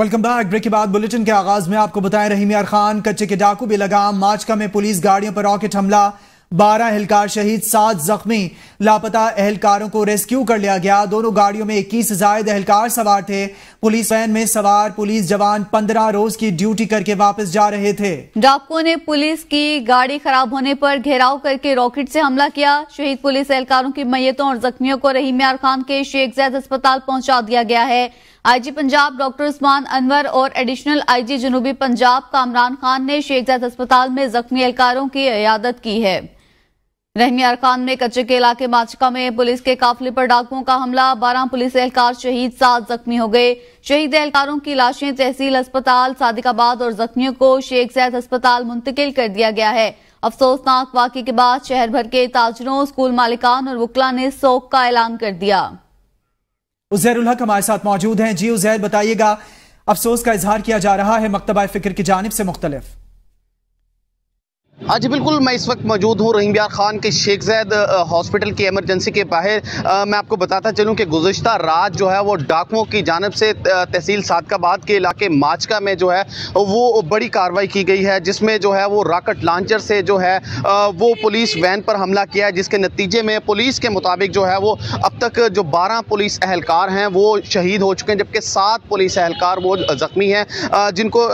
welcome back break के बाद bulletin के आगाज में आपको बताएं रहीम यार खान कच्चे के डाकू भी बेलगाम माचका में पुलिस गाड़ियों पर रॉकेट हमला बारह एहलकार शहीद सात जख्मी लापता एहलकारों को रेस्क्यू कर लिया गया दोनों गाड़ियों में इक्कीस जायद एहलकार सवार थे पुलिस वैन में सवार पुलिस जवान पंद्रह रोज की ड्यूटी करके वापस जा रहे थे डाकुओं ने पुलिस की गाड़ी खराब होने पर घेराव करके रॉकेट से हमला किया शहीद पुलिस एहलकारों की मैयतों और जख्मियों को रहीम यार खान के शेख जैद अस्पताल पहुंचा दिया गया है आईजी पंजाब डॉक्टर उस्मान अनवर और एडिशनल आईजी जनूबी पंजाब कामरान खान ने जैद अस्पताल में जख्मी एहलकारों की इयादत की है रहमियार खान में कच्चे के इलाके माचका में पुलिस के काफिले पर डाकुओं का हमला बारह पुलिस एहलकार शहीद सात जख्मी हो गए शहीद एहलकारों की लाशें तहसील अस्पताल सादिकाबाद और जख्मियों को शेख जैद अस्पताल मुंतकिल कर दिया गया है अफसोसनाक वाकई के बाद शहर भर के ताजरों स्कूल मालिकान और वकला ने शोक का ऐलान कर दिया उजैर उलहक हमारे साथ मौजूद हैं जी उजैर बताइएगा अफसोस का इजहार किया जा रहा है मकतबा फिक्र की जानब से मुख्तलिफ आज हाँ बिल्कुल मैं इस वक्त मौजूद हूँ रहीम यार खान के शेख जैद हॉस्पिटल की एमरजेंसी के बाहर मैं आपको बताता चलूँ कि गुजशत रात जो है वो डाकुओं की जानब से तहसील सादकाबाद के इलाके माचका में जो है वो बड़ी कार्रवाई की गई है जिसमें जो है वो राकेट लॉन्चर से जो है वो पुलिस वैन पर हमला किया है जिसके नतीजे में पुलिस के मुताबिक जो है वो अब तक जो बारह पुलिस एहलकार हैं वो शहीद हो चुके हैं जबकि सात पुलिस एहलकार वो ज़ख्मी हैं जिनको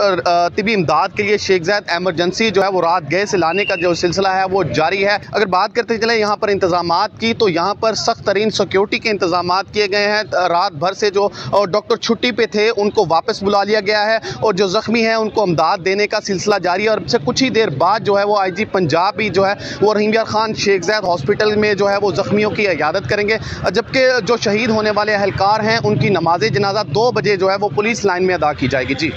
तबी इमदाद के लिए शेख जैद एमरजेंसी जो है वो रात गए से से लाने का जो सिलसिला है वो जारी है अगर बात करते चले यहाँ पर इंतजाम की तो यहाँ पर सख्त तरीन सिक्योरिटी के इंतजाम किए गए हैं रात भर से जो डॉक्टर छुट्टी पे थे उनको वापस बुला लिया गया है और जो ज़ख्मी हैं उनको अमदाद देने का सिलसिला जारी है और से कुछ ही देर बाद जो है वो आई जी पंजाब भी जो है वो रहीमयार खान शेख जैद हॉस्पिटल में जो है वो ज़ख्मियों की इजादत करेंगे जबकि जो शहीद होने वाले अहलकार हैं उनकी नमाज जनाजा दो बजे जो है वो पुलिस लाइन में अदा की जाएगी जी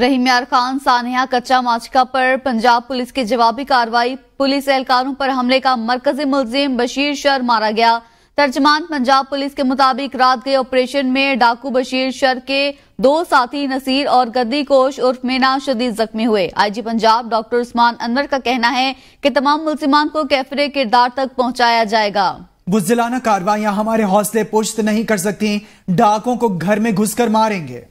रहीमयार खान सानिया कच्चा माचिका पर पंजाब पुलिस की जवाबी कार्रवाई पुलिस एहलकारों पर हमले का मरकजी मुलजिम बशीर शर मारा गया तर्जमान पंजाब पुलिस के मुताबिक रात के ऑपरेशन में डाकू बशीर शर के दो साथी नसीर और गद्दी कोश उर्फ मीना शदीद जख्मी हुए आईजी पंजाब डॉक्टर उस्मान अनवर का कहना है कि तमाम मुलजिमान को कैफरे किरदार तक पहुंचाया जाएगा बुजलाना कार्रवाइयां हमारे हौसले पुश्त नहीं कर सकती डाकों को घर में घुसकर मारेंगे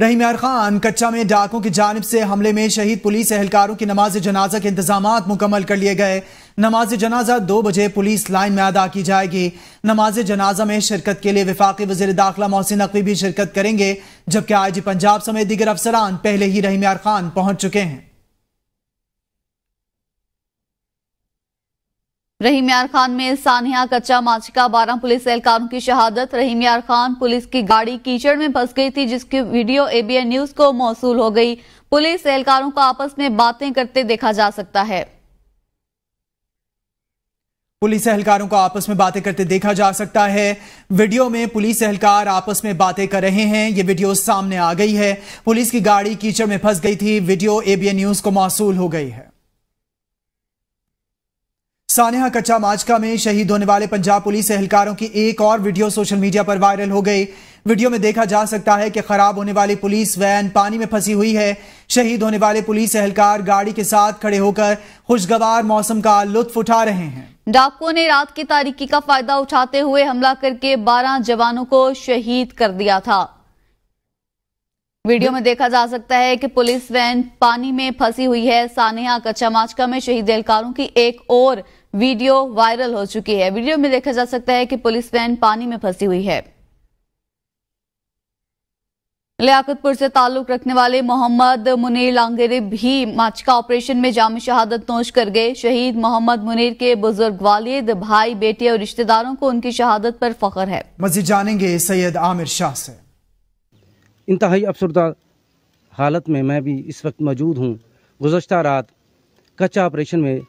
रहीम यार खान कच्चा में डाकों की जानब से हमले में शहीद पुलिस एहलकारों की नमाज जनाजा के इंतजाम मुकम्मल कर लिए गए नमाज जनाजा दो बजे पुलिस लाइन में अदा की जाएगी नमाज जनाजा में शिरकत के लिए विफाकी वजीर दाखिला मोहसिन नकवी भी शिरकत करेंगे जबकि आई जी पंजाब समेत दीगर अफसरान पहले ही रहीम यार खान पहुंच चुके हैं रहीम यार खान में सानिया कच्चा माचिका बारह पुलिस एहलकारों की शहादत रहीम यार खान पुलिस की गाड़ी कीचड़ में फंस गई थी जिसकी वीडियो एबीएन न्यूज को मौसू हो गई पुलिस एहलकारों को आपस में बातें करते देखा जा सकता है पुलिस एहलकारों को आपस में बातें करते देखा जा सकता है वीडियो में पुलिस एहलकार आपस में बातें कर रहे हैं ये वीडियो सामने आ गई है पुलिस की गाड़ी कीचड़ में फंस गई थी वीडियो एबीएन न्यूज को मौसू हो गई है सानिया कच्चा माजका में शहीद होने वाले पंजाब पुलिस एहलकारों की एक और वीडियो सोशल मीडिया पर वायरल हो गई वीडियो में देखा जा सकता है कि खराब होने वाली पुलिस वैन पानी में फंसी हुई है शहीद होने वाले पुलिस एहलकार गाड़ी के साथ खड़े होकर खुशगवार मौसम का लुत्फ उठा रहे हैं डाकुओं ने रात की तारीखी का फायदा उठाते हुए हमला करके बारह जवानों को शहीद कर दिया था वीडियो में देखा जा सकता है कि पुलिस वैन पानी में फंसी हुई है सानिया कच्चामाचका में शहीद एहलकारों की एक और वीडियो वायरल हो चुकी है वीडियो में देखा जा सकता है कि पुलिस वैन पानी में फंसी हुई है लियाकतपुर से ताल्लुक रखने वाले मोहम्मद मुनीर लांगेरे भी माचका ऑपरेशन में जाम शहादत नोश कर गए शहीद मोहम्मद मुनीर के बुजुर्ग वालिद भाई बेटे और रिश्तेदारों को उनकी शहादत पर फख्र है मजीद जानेंगे सैयद आमिर शाह से इंतहाई अफसरदा हालत में मैं भी इस वक्त मौजूद हूँ गुजशत रात कच्चा ऑपरेशन में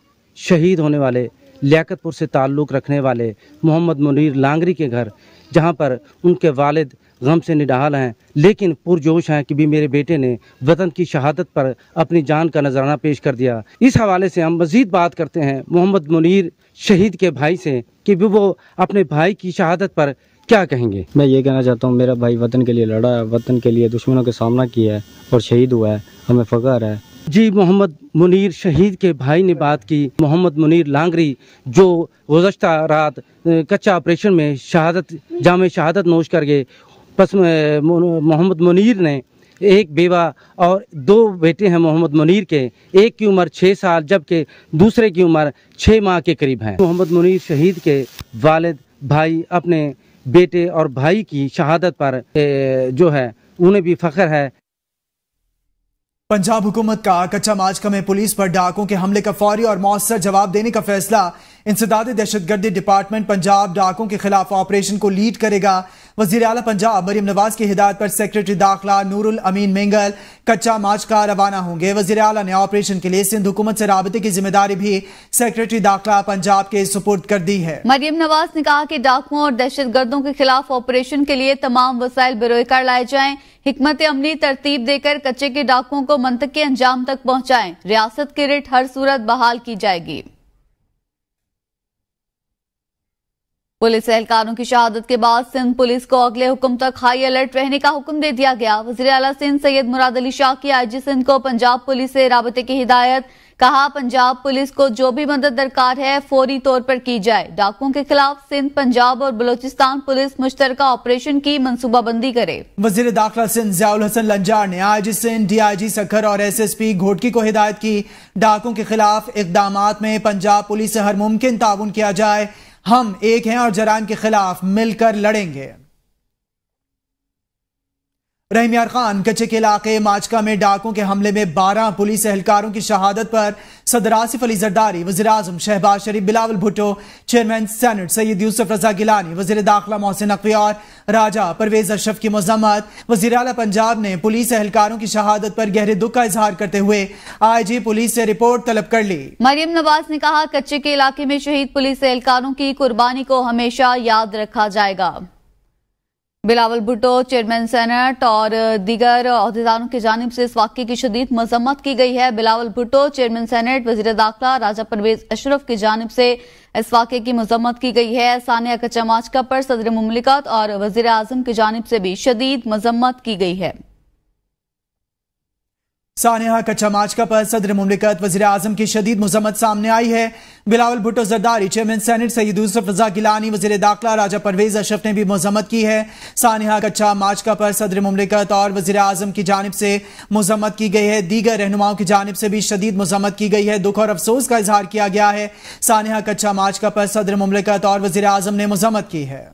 शहीद होने वाले लियाकतपुर से ताल्लुक़ रखने वाले मोहम्मद मुनीर लांगरी के घर जहाँ पर उनके वालिद गम से निडाल हैं लेकिन पुरजोश हैं कि भी मेरे बेटे ने वतन की शहादत पर अपनी जान का नजराना पेश कर दिया इस हवाले से हम मजीद बात करते हैं मोहम्मद मुनीर शहीद के भाई से कि वो अपने भाई की शहादत पर क्या कहेंगे मैं ये कहना चाहता हूँ मेरा भाई वतन के लिए लड़ा है वतन के लिए दुश्मनों का सामना किया है और शहीद हुआ है हमें फ़ख्र है जी मोहम्मद मुनीर शहीद के भाई ने बात की मोहम्मद मुनीर लांगरी जो गुजशत रात कच्चा ऑपरेशन में शहादत जाम शहादत नोश कर गए बस मोहम्मद मुनीर ने एक बेवा और दो बेटे हैं मोहम्मद मुनीर के एक की उम्र छः साल जबकि दूसरे की उम्र छः माह के करीब है मोहम्मद मुनीर शहीद के वालिद भाई अपने बेटे और भाई की शहादत पर जो है उन्हें भी फख्र है पंजाब हुकूमत का कच्चा माजकमे में पुलिस पर डाकों के हमले का फौरी और मौसर जवाब देने का फैसला इंसदाद दहशतगर्दी डिपार्टमेंट पंजाब डाकों के खिलाफ ऑपरेशन को लीड करेगा वजीर अला पंजाब मरीम नवाज की हिदायत पर सेक्रेटरी दाखिला नूरुल अमीन मेंगल कच्चा माच का रवाना होंगे वजीर अला ने ऑपरेशन के लिए सिंध हुकूमत से रबते की जिम्मेदारी भी सेक्रेटरी दाखिला पंजाब के सुपुर्द कर दी है मरीम नवाज ने कहा कि डाकुओं और दहशत गर्दों के खिलाफ ऑपरेशन के लिए तमाम वसाइल कर लाए जाए हमत अमली तरतीब देकर कच्चे के डाकुओं को मंतक के अंजाम तक पहुँचाए रियासत के रिट हर सूरत बहाल की जाएगी पुलिस एहलकारों की शहादत के बाद सिंध पुलिस को अगले हुक्म तक हाई अलर्ट रहने का हुक्म दे दिया गया वजीर अला सिंध सैयद मुराद अली शाह की आईजी सिंध को पंजाब पुलिस से राबते की हिदायत कहा पंजाब पुलिस को जो भी मदद दरकार है फौरी तौर पर की जाए डाकुओं के खिलाफ सिंध पंजाब और बलोचिस्तान पुलिस मुश्तर ऑपरेशन की मनसूबाबंदी करे वजीर दाखिला सिंध जयाउल हसन लंजार ने आज Sindh D I G Sukkur और एस एस पी घोटकी को हिदायत की डाकुओं के खिलाफ इकदाम में पंजाब पुलिस से हर मुमकिन ताउन किया जाए हम एक हैं और जरान के खिलाफ मिलकर लड़ेंगे रहमियार खान कच्चे के इलाके माचका में डाकों के हमले में बारह पुलिस एहलकारों की शहादत पर सदर आसिफ अली जरदारी वजी अजम शहबाज शरीफ बिलावल भुट्टो चेयरमैन सैनट सैयद यूसुफ रजा गिलानी वजी दाखिला मोहसिन नकवी और राजा परवेज अशरफ की मजम्मत वजी अला पंजाब ने पुलिस एहलकारों की शहादत पर गहरे दुख का इजहार करते हुए आई जी पुलिस से रिपोर्ट तलब कर ली मरियम नवाज ने कहा कच्चे के इलाके में शहीद पुलिस एहलकारों की कुर्बानी को हमेशा याद रखा जाएगा बिलावल भुट्टो चेयरमैन सेनेट और दीगर अहदेदारों की जानब से इस वाक्य की शदीद मजम्मत की गई है बिलावल भुट्टो चेयरमैन सेनेट वजीर दाखिला राजा परवेज अशरफ की जानब से इस वाक्य की मजम्मत की गई है सानिया कच्चा माचका पर सदर ममलिकत और वजीर अजम की जानब से भी शदीद मजम्मत की गई है सानिहा कच्चा माच का पर सदर मुमलिकत वजी अजम की शदीद मजम्मत सामने आई है बिलावल भुट्टो जरदारी चेयरमैन सेनेट सईद यूसफ रजा गिलानी वजी दाखिला राजा परवेज अशरफ ने भी मजम्मत की है सानिहा कच्चा माच का पर सदर मुमलिकत और वजीर अजम की जानब से मजम्मत की गई है दीगर रहनुमाओं की जानब से भी शदीद मजम्मत की गई है दुख और अफसोस का इजहार किया गया है सानिहा कच्चा माच का पर सदर मुमलिकत और वजीर अजम ने मजम्मत की है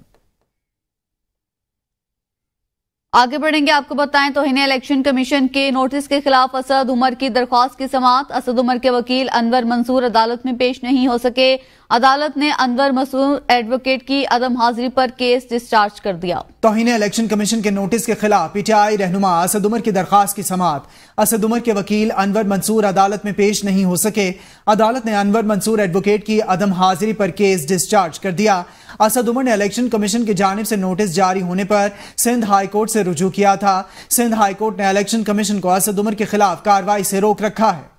आगे बढ़ेंगे आपको बताएं तो हिने इलेक्शन कमीशन के नोटिस के खिलाफ असद उमर की दरख्वास्त की समाप्त असद उमर के वकील अनवर मंसूर अदालत में पेश नहीं हो सके अदालत ने अनवर मंसूर एडवोकेट की अदम हाजिरी पर केस डिस्चार्ज कर दिया तोहिन इलेक्शन कमीशन के नोटिस के खिलाफ पीटीआई रहनुमा असद उमर की दरख्वास्त की समाप्त असद उमर के वकील अनवर मंसूर अदालत में पेश नहीं हो सके अदालत ने अनवर मंसूर एडवोकेट की अदम हाजिरी पर केस डिस्चार्ज कर दिया असद उमर ने इलेक्शन कमीशन की जानब से नोटिस जारी होने पर सिंध हाईकोर्ट से से रुजू किया था सिंध हाईकोर्ट ने इलेक्शन कमीशन को असद उमर के खिलाफ कार्रवाई से रोक रखा है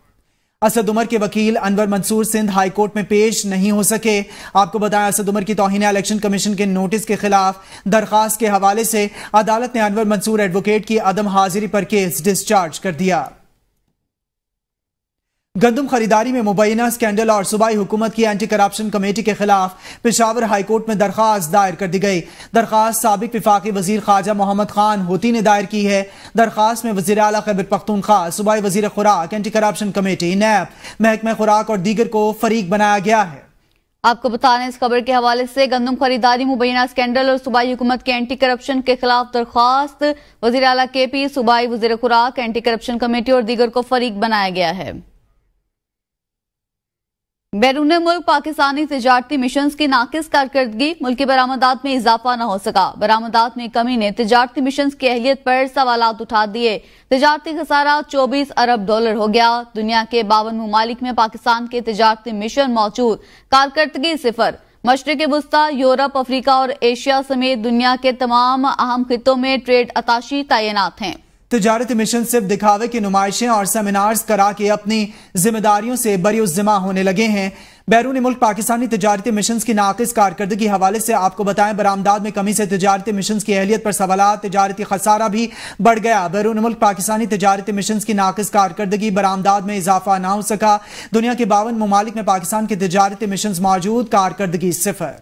असद उमर के वकील अनवर मंसूर सिंध हाईकोर्ट में पेश नहीं हो सके आपको बताया असद उमर की तोहिना इलेक्शन कमीशन के नोटिस के खिलाफ दरखास्त के हवाले से अदालत ने अनवर मंसूर एडवोकेट की अदम हाजिरी पर केस डिस्चार्ज कर दिया गंदम खरीदारी में मुबैना स्कैंडल और सूबाई हुकूमत की एंटी करप्शन कमेटी के खिलाफ पिशावर हाईकोर्ट में दरख्वास्त दायर कर दी गई दरख्वास्त सबक विफाक वजीर ख्वाजा मोहम्मद खान होती ने दायर की है दरख्वास्त में वजी अला खैबर पख्तूनख्वा सूबाई वजीर खुराक एंटी करप्शन कमेटी नैब महकमा खुराक और दीगर को फरीक बनाया गया है आपको बता हैं इस खबर के हवाले से गंदम खरीदारी मुबैना स्कैंडल और सूबाई हुकूमत के एंटी करप्शन के खिलाफ दरख्वास्त वजी अला के पी सूबाई वजीर खुराक एंटी करप्शन कमेटी और दीगर को फरीक बनाया गया है बैरून मुल्क पाकिस्तानी तजारती मिशन की नाकिस कारकर्दगी मुल्क की बरामदात में इजाफा न हो सका बरामदात में कमी ने तजारती मिशन की अहलियत पर सवाल उठा दिए तजारती खसारा चौबीस अरब डॉलर हो गया दुनिया के बावन ममालिक में पाकिस्तान के तजारती मिशन मौजूद कारकर्दगी सिफर मशरक वस्ता यूरोप अफ्रीका और एशिया समेत दुनिया के तमाम अहम खितों में ट्रेड अताशी तैनात हैं तजारत मिशन सिर्फ दिखावे की नुमाइशें और सेमिनार्स करा के अपनी जिम्मेदारियों से बरजिम्मा होने लगे हैं बैरून मुल्क पाकिस्तानी तजारती मिशन की नाकस कारकर्दगी के हवाले से आपको बताएं बरामदाद में कमी से तजारती मिशन की अहलियत पर सवाल तजारती खसारा भी बढ़ गया बैरून मुल्क पाकिस्तानी तजारती मिशन की नाकस कारकर्दगी बरामदाद में इजाफा ना हो सका दुनिया के बावन ममालिक में पाकिस्तान के तजारती मिशन मौजूद कारकर्दगी सिफर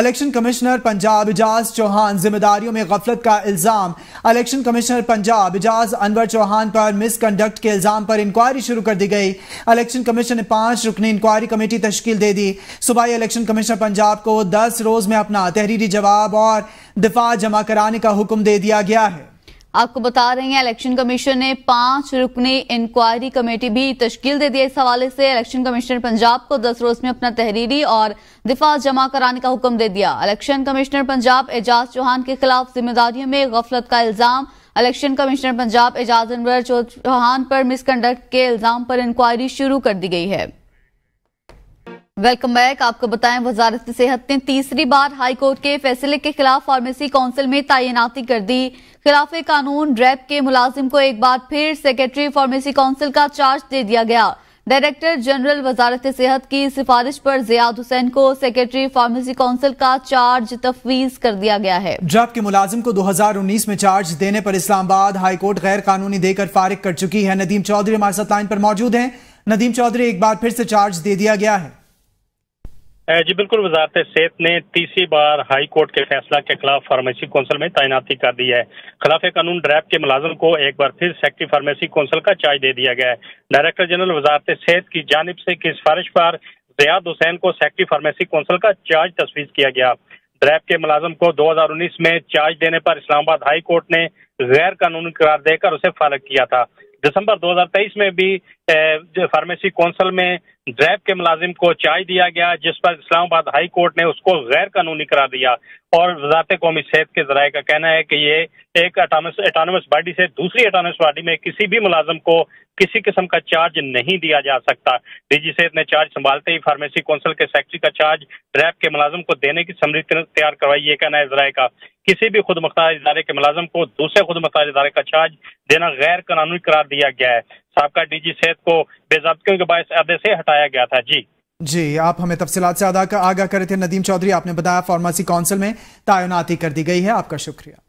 इलेक्शन कमिश्नर पंजाब एजाज चौहान जिम्मेदारियों में गफलत का इल्ज़ाम इलेक्शन कमिश्नर पंजाब एजाज अनवर चौहान पर मिसकंडक्ट के इल्ज़ाम पर इंक्वायरी शुरू कर दी गई इलेक्शन कमीशन ने पांच रुकनी इंक्वायरी कमेटी तश्कील दे दी सुबह इलेक्शन कमिश्नर पंजाब को दस रोज़ में अपना तहरीरी जवाब और दिफा जमा कराने का हुक्म दे दिया गया है आपको बता रहे हैं इलेक्शन कमीशन ने पांच रुकनी इंक्वायरी कमेटी भी तश्कील दे दी इस हवाले से इलेक्शन कमिश्नर पंजाब को दस रोज में अपना तहरीरी और दिफा जमा कराने का हुक्म दे दिया इलेक्शन कमिश्नर पंजाब एजाज चौहान के खिलाफ जिम्मेदारियों में गफलत का इल्जाम इलेक्शन कमिश्नर पंजाब एजाज अनवर चौहान पर मिसकंडक्ट के इल्जाम पर इंक्वायरी शुरू कर दी गई है वेलकम बैक आपको बताएं वजारत सेहत ने तीसरी बार हाई कोर्ट के फैसले के खिलाफ फार्मेसी काउंसिल में तैनाती कर दी खिलाफ कानून ड्रैप के मुलाजिम को एक बार फिर सेक्रेटरी फार्मेसी काउंसिल का चार्ज दे दिया गया डायरेक्टर जनरल वजारत सेहत की सिफारिश पर जियाद हुसैन को सेक्रेटरी फार्मेसी काउंसिल का चार्ज तफवीज कर दिया गया है ड्रैप के मुलाजिम को 2019 में चार्ज देने पर इस्लामाबाद हाईकोर्ट गैर कानूनी देकर फारिग कर चुकी है नदीम चौधरी हमारे साथ लाइन पर मौजूद हैं नदीम चौधरी एक बार फिर से चार्ज दे दिया गया है जी बिल्कुल वजारत सेहत ने तीसरी बार हाई कोर्ट के फैसला के खिलाफ फार्मेसी कौंसिल में तैनाती कर दी है खिलाफ कानून ड्रैप के मुलाजम को एक बार फिर सेक्रेटरी फार्मेसी कौंसिल का चार्ज दे दिया गया है डायरेक्टर जनरल वजारत सेहत की जानब से की सिफारिश पर जयाद हुसैन को सेक्रेटरी फार्मेसी कौंसिल का चार्ज तस्वीज किया गया ड्रैप के मुलाजम को दो हजार उन्नीस में चार्ज देने पर इस्लामाबाद हाई कोर्ट ने गैर कानूनी करार देकर उसे फारग किया था दिसंबर 2023 में भी फार्मेसी कौंसिल में ड्रैब के मुलाजिम को चार्ज दिया गया जिस पर इस्लामाबाद हाई कोर्ट ने उसको गैर कानूनी करार दिया और वजारत कौमी सेहत के जराये का कहना है कि ये एक अटानमस बॉडी से दूसरी अटानमस बॉडी में किसी भी मुलाजम को किसी किस्म का चार्ज नहीं दिया जा सकता डीजी सेहत ने चार्ज संभालते ही फार्मेसी काउंसिल के सेक्रेटरी का चार्ज ड्रैप के मुलाजम को देने की समृद्ध तैयार करवाई ये कहना है जराये का किसी भी खुद मुख्तार इदारे के मुलाजम को दूसरे खुद मुख्तार इदारे का चार्ज देना गैर कानूनी करार दिया गया है सबका डीजी सेहत को बेजाबतियों के बायस अहदे से हटाया गया था जी जी आप हमें तफसीत से आगा, आगा करे थे नदीम चौधरी आपने बताया फार्मेसी काउंसिल में तैनाती कर दी गई है आपका शुक्रिया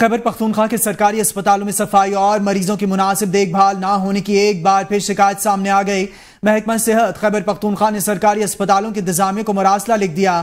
खबर पख्तूनख्वा के सरकारी अस्पतालों में सफाई और मरीजों की मुनासिब देखभाल ना होने की एक बार फिर शिकायत सामने आ गई महकमा सेहत खैबर पख्तूनखा ने सरकारी अस्पतालों के इंतजामिया को मरासला लिख दिया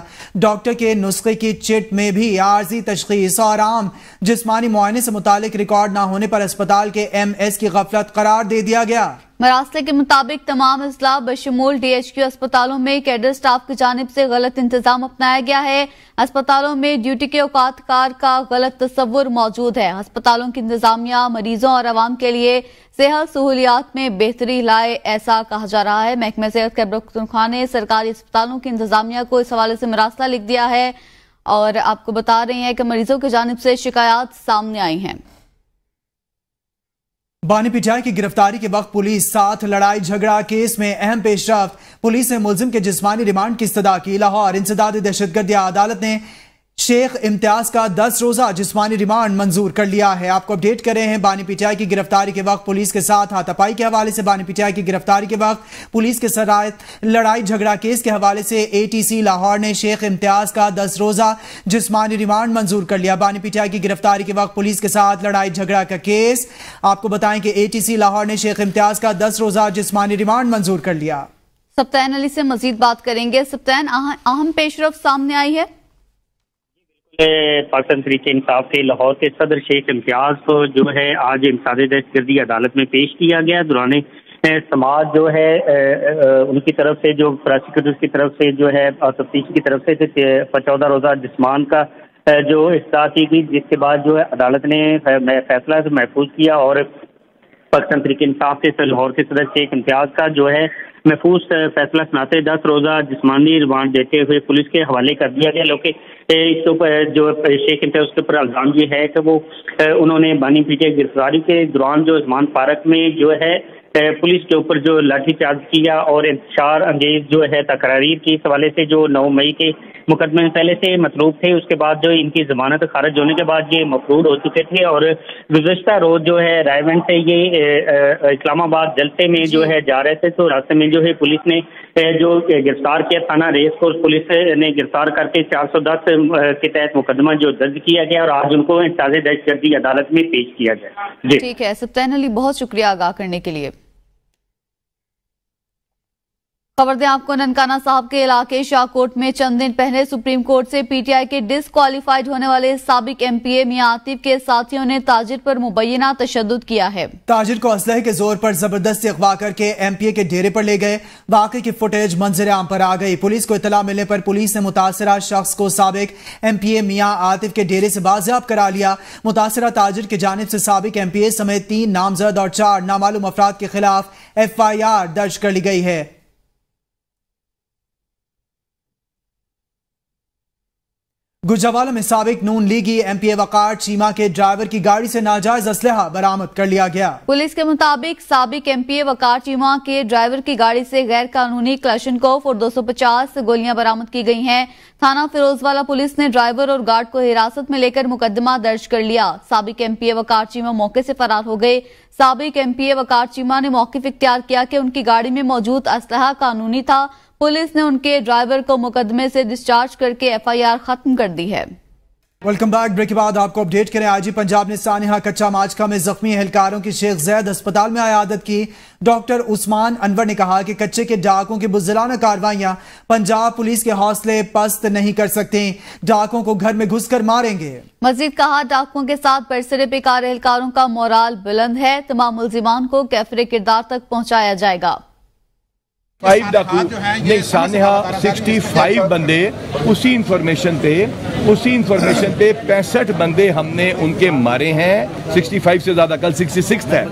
डॉक्टर के नुस्खे की चिट में भी आर्जी तशखीस और आम जिसमानी मुआयने से मुतालिक रिकॉर्ड न होने पर अस्पताल के एम एस की गफलत करार दे दिया गया मरासले के मुताबिक तमाम अजला बशमूल डी एच क्यू अस्पतालों में कैडर स्टाफ की जानब से गलत इंतजाम अपनाया गया है अस्पतालों में ड्यूटी के औकात कार का गलत तस्वुर मौजूद है अस्पतालों की इंतजामिया मरीजों और आवाम के लिए सेहत सहूलियात में बेहतरी लाए ऐसा कहा जा रहा है महकमे सेहत के खान ने सरकारी अस्पतालों की इंतजामिया को इस हवाले से मरासला लिख दिया है और आपको बता रहे हैं कि मरीजों की जानब से शिकायत सामने आई है बानी पिटाई की गिरफ्तारी के वक्त पुलिस साथ लड़ाई झगड़ा केस में अहम पेशरफ पुलिस ने मुलजिम के जिस्मानी रिमांड की सदा की लाहौर इंसदाद दहशतगर्दी अदालत ने शेख इम्तियाज का दस रोजा जिसमानी रिमांड मंजूर कर लिया है आपको अपडेट कर रहे हैं बानी पीटीआई की गिरफ्तारी के वक्त पुलिस के साथ हाथापाई के हवाले से बानी पीटीआई की गिरफ्तारी के वक्त पुलिस के सराय लड़ाई झगड़ा केस के हवाले से एटीसी लाहौर ने शेख इम्तियाज का दस रोजा जिसमानी रिमांड मंजूर कर लिया बानी पीटीआई की गिरफ्तारी के वक्त पुलिस के साथ लड़ाई झगड़ा का केस आपको बताएं कि ए लाहौर ने शेख इम्तियाज का दस रोजा जिसमानी रिमांड मंजूर कर लिया सप्तान अली से मजीद बात करेंगे सप्तैन अहम पेशरफ सामने आई है पाकिस्तान तरीक इंसाफ के लाहौर के सदर शेख इम्तियाज को जो है आज इंसाद दहशतगर्दी अदालत में पेश किया गया दौरान समाज जो है उनकी तरफ से जो प्रोसिक्यूटर्स की तरफ से जो है तफ्तीश की तरफ से चौदह रोजा जिसमान का जो इस्ताह की गई जिसके बाद जो है अदालत ने फैसला महफूज किया और पाकिस्तान तरीके इंसाफ के लाहौर के सदर शेख इम्तियाज का जो है महफूज फैसला सुनाते दस रोजा जिसमानी रिमांड देते हुए पुलिस के हवाले कर दिया गया लोग इसके ऊपर तो जो शेख है उसके ऊपर अल्जाम ये है कि वो उन्होंने बानी पीटे गिरफ्तारी के दौरान जो उस्मान पार्क में जो है पुलिस के ऊपर जो लाठीचार्ज किया और इंतजार अंगेज जो है तकरारी की इस हवाले से जो नौ मई के मुकदमे में पहले से मतलूब थे उसके बाद जो इनकी जमानत खारिज होने के बाद ये मफरूद हो चुके थे और गुजशत रोज जो है रायगंज से ये इस्लामाबाद जलते में जो है जा रहे थे तो रास्ते में जो है पुलिस ने जो गिरफ्तार किया थाना रेस कोर्स पुलिस ने गिरफ्तार करके 410 के तहत मुकदमा जो दर्ज किया गया और आज उनको इंसाजे दर्ज कर दी अदालत में पेश किया गया ठीक है सत्यन अली बहुत शुक्रिया आगाह करने के लिए खबर दें आपको ननकाना साहब के इलाके शाहकोट में चंद दिन पहले सुप्रीम कोर्ट से पीटीआई के डिसक्वालीफाइड होने वाले सबक एमपीए मियां आतिफ के साथियों ने ताजिर पर मुबैना तशद किया है ताजिर को असलह के जोर पर जबरदस्ती अगवा करके एमपीए के डेरे पर ले गए वाकई की फुटेज मंजर आम पर आ गई पुलिस को इतला मिलने पर पुलिस ने मुतासरा शख्स को सबक ए मियां आतिफ के डेरे से बाजियाब करा लिया मुतासर ताजिर की जानब से सबक ए समेत तीन नामजद और चार नामालूम अफराद के खिलाफ एफ आई आर दर्ज कर ली गई है गुजवाला में सबक नून लीगी एमपीए वकार चीमा के ड्राइवर की गाड़ी से नाजायज असलहा बरामद कर लिया गया पुलिस के मुताबिक सबक एमपीए वकार चीमा के ड्राइवर की गाड़ी से गैर कानूनी कोफ और 250 गोलियां बरामद की गई हैं थाना फिरोजवाला पुलिस ने ड्राइवर और गार्ड को हिरासत में लेकर मुकदमा दर्ज कर लिया सबक एमपीए वकार चीमा मौके से फरार हो गए सबक एमपीए वकार चीमा ने मौके इख्तियार किया कि उनकी गाड़ी में मौजूद असलहा कानूनी था पुलिस ने उनके ड्राइवर को मुकदमे से डिस्चार्ज करके एफआईआर खत्म कर दी है वेलकम बैक ब्रेक के बाद आपको अपडेट करें आईजी पंजाब ने सानिहा कच्चा माचका में जख्मी एहलकारों की शेख जैद अस्पताल में आयादत की डॉक्टर उस्मान अनवर ने कहा कि कच्चे के डाकों की बुजलाना कार्रवाइयां पंजाब पुलिस के हौसले पस्त नहीं कर सकते डाकों को घर में घुसकर मारेंगे मजीद कहा डाकुओं के साथ बरसरे पे कार एहलकारों का मोराल बुलंद है तमाम मुलजिमान को कैफरे किरदार तक पहुँचाया जाएगा फाइव डाकू नहीं सानहा सिक्सटी फाइव बंदे उसी इंफॉर्मेशन पे उसी इंफॉर्मेशन पे पैंसठ बंदे हमने उनके मारे हैं सिक्सटी फाइव से ज़्यादा कल सिक्सटी सिक्स है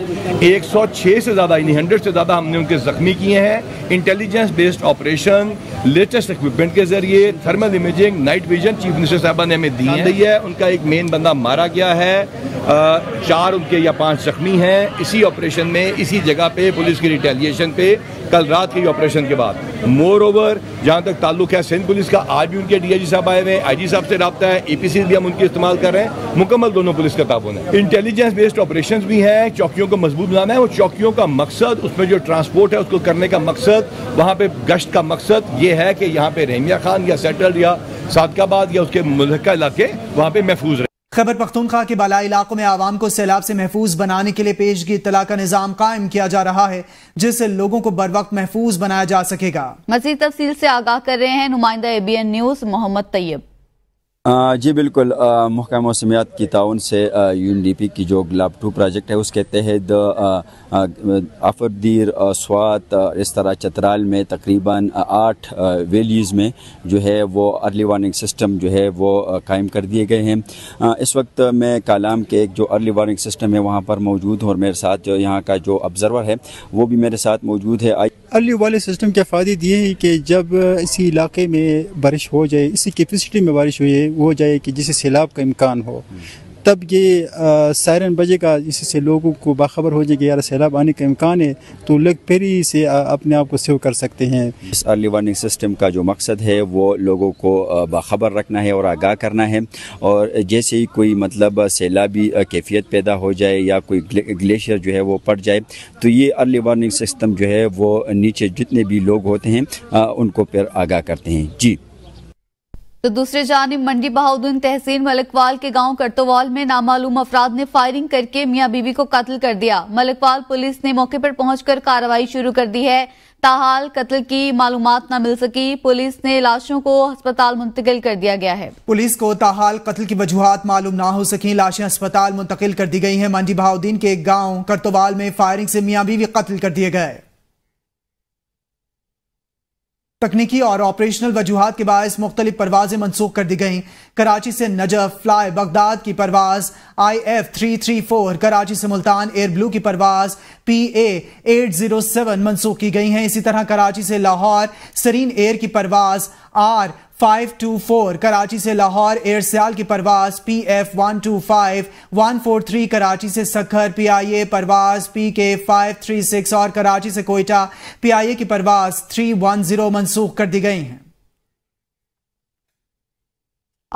एक सौ छः से ज़्यादा यानी हंड्रेड से ज़्यादा हमने उनके ज़ख्मी किए हैं intelligence based operation latest equipment के जरिए thermal imaging night vision chief minister साहबा ने हमें दी है है उनका एक मेन बंदा मारा गया है चार उनके या पांच जख्मी हैं इसी ऑपरेशन में इसी जगह पे पुलिस की रिटेलिएशन पे कल रात के ऑपरेशन के बाद मोर ओवर जहाँ तक ताल्लुक है सिंध पुलिस का आज भी उनके डीआईजी साहब आए हुए हैं आईजी साहब से रबता है एपीसी भी हम उनके इस्तेमाल कर रहे हैं मुकम्मल दोनों पुलिस का ताबन है इंटेलिजेंस बेस्ड ऑपरेशन भी हैं चौकियों को मजबूत बनाना है और चौकियों का मकसद उसमें जो ट्रांसपोर्ट है उसको करने का मकसद वहाँ पे गश्त का मकसद ये है कि यहाँ पे रहमिया खान या सेटल या सादकाबाद या उसके मुल्क इलाके वहाँ पे महफूज रहे खैबर पख्तूनख्वा के बाला इलाकों में आवाम को सैलाब से महफूज बनाने के लिए पेशगी इतला का निज़ाम कायम किया जा रहा है जिससे लोगों को बर वक्त महफूज बनाया जा सकेगा मजीद तफसील से आगाह कर रहे हैं नुमाइंदा A B N news Mohammad Tayyab जी बिल्कुल महकमा मौसमियात की ताउन से यूएनडीपी की जो ग्लाब टू प्रोजेक्ट है उसके तहत आफरदीर स्वात इस तरह चतराल में तकरीबन आठ वैलीज़ में जो है वो अर्ली वार्निंग सिस्टम जो है वो कायम कर दिए गए हैं इस वक्त मैं कालाम के एक जो अर्ली वार्निंग सिस्टम है वहाँ पर मौजूद हूँ और मेरे साथ जो यहाँ का जो ऑब्ज़रवर है वो भी मेरे साथ मौजूद है अर्ली वार्निंग सिस्टम के फ़ायदे दिए हैं कि जब इसी इलाके में बारिश हो जाए इसी कैपेसिटी में बारिश हुई है हो जाए कि जिसे सैलाब का इम्कान हो तब ये सायरन बजेगा इससे लोगों को बाखबर हो जाएगी यार सैलाब आने का इम्कान है तो लोग फिर ही इसे अपने आप को सेव कर सकते हैं इस अर्ली वार्निंग सिस्टम का जो मकसद है वो लोगों को बाखबर रखना है और आगाह करना है और जैसे ही कोई मतलब सैलाबी कैफियत पैदा हो जाए या कोई ग्लेशियर जो है वो पड़ जाए तो ये अर्ली वार्निंग सिस्टम जो है वो नीचे जितने भी लोग होते हैं उनको फिर आगाह करते हैं जी तो दूसरी जानब मंडी बहाउद्दीन तहसीन मलकवाल के गांव करतोवाल में नामालूम अफराद ने फायरिंग करके मियाँ बीबी को कत्ल कर दिया मलकवाल पुलिस ने मौके पर पहुंचकर कार्रवाई शुरू कर दी है ताहाल कत्ल की मालूम न मिल सकी पुलिस ने लाशों को अस्पताल मुंतकिल कर दिया गया है पुलिस को ताहाल कत्ल की वजूहत मालूम ना हो सकी लाशें अस्पताल मुंतकिल कर दी गई है मंडी बहाउद्दीन के गाँव करतोवाल में फायरिंग से मियाँ बीवी कत्ल कर दिए गए तकनीकी और ऑपरेशनल वजूहत के बायस मुख्तलिफ परवाजें मनसूख कर दी गई कराची से नजफ फ्लाई बगदाद की परवाज I F three three four Karachi से मुल्तान एयर ब्लू की परवाज पी एट जीरो सेवन मनसूख की गई है इसी तरह कराची से लाहौर सरीन एयर की परवाज आर 524 कराची से लाहौर एयर सियाल की परवाज P F one two five one four three Karachi से सखर पी आई ए परवाज P K five three six और कराची से कोयटा पी आई ए की परवाज थ्री वन जीरो मनसूख कर दी गई हैं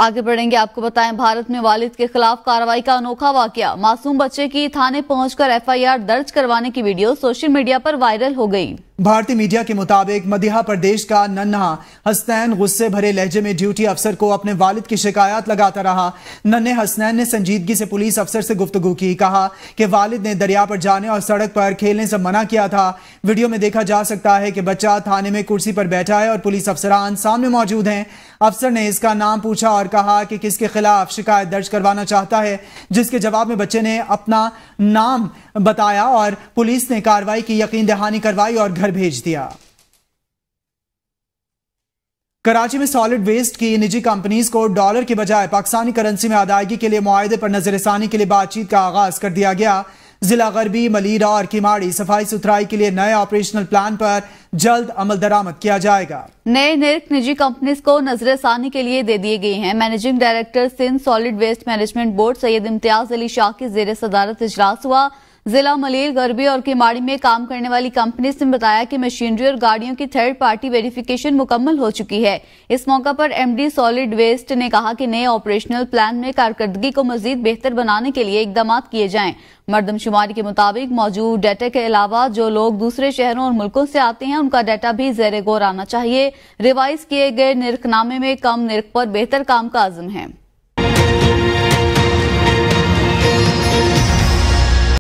आगे बढ़ेंगे आपको बताएं भारत में वालिद के खिलाफ कार्रवाई का अनोखा वाकया मासूम बच्चे की थाने पहुंचकर एफआईआर दर्ज करवाने की वीडियो सोशल मीडिया पर वायरल हो गई भारतीय मीडिया के मुताबिक मध्य प्रदेश का नन्हा हसनैन गुस्से भरे लहजे में ड्यूटी अफसर को अपने वालिद की शिकायत लगाता रहा नन्हे हसनैन ने संजीदगी से पुलिस अफसर से गुफ्तगु की कहा कि वालिद ने दरिया पर जाने और सड़क पर खेलने से मना किया था वीडियो में देखा जा सकता है कि बच्चा थाने में कुर्सी पर बैठा है और पुलिस अफसरान सामने मौजूद हैं अफसर ने इसका नाम पूछा और कहा कि किसके खिलाफ शिकायत दर्ज करवाना चाहता है जिसके जवाब में बच्चे ने अपना नाम बताया और पुलिस ने कार्रवाई की यकीन दहानी करवाई और घर घर भेज दिया कराची में सॉलिड वेस्ट की निजी कंपनीज को डॉलर के बजाय पाकिस्तानी करेंसी में अदायगी के लिए मुआदे पर नजरसानी के लिए बातचीत का आगाज कर दिया गया जिला गरबी मलीरा और किमाड़ी सफाई सुथराई के लिए नए ऑपरेशनल प्लान पर जल्द अमल दरामद किया जाएगा नए निर्क निजी कंपनीज को नजर सानी के लिए दे दिए गए हैं managing director Sindh solid waste management board Syed Imtiaz Ali Shah की जेर सदारत इजलास हुआ जिला मलेर गरबे और किमाड़ी में काम करने वाली कंपनी ने बताया कि मशीनरी और गाड़ियों की थर्ड पार्टी वेरिफिकेशन मुकम्मल हो चुकी है इस मौका पर एमडी सॉलिड वेस्ट ने कहा कि नए ऑपरेशनल प्लान में कारकर्दगी को मजीद बेहतर बनाने के लिए इकदाम किए जाएं मरदमशुमारी के मुताबिक मौजूद डाटा के अलावा जो लोग दूसरे शहरों और मुल्कों से आते हैं उनका डाटा भी जेर गौर आना चाहिए रिवाइज किए गए निरखनामे में कम निर्ख पर बेहतर काम का आजम है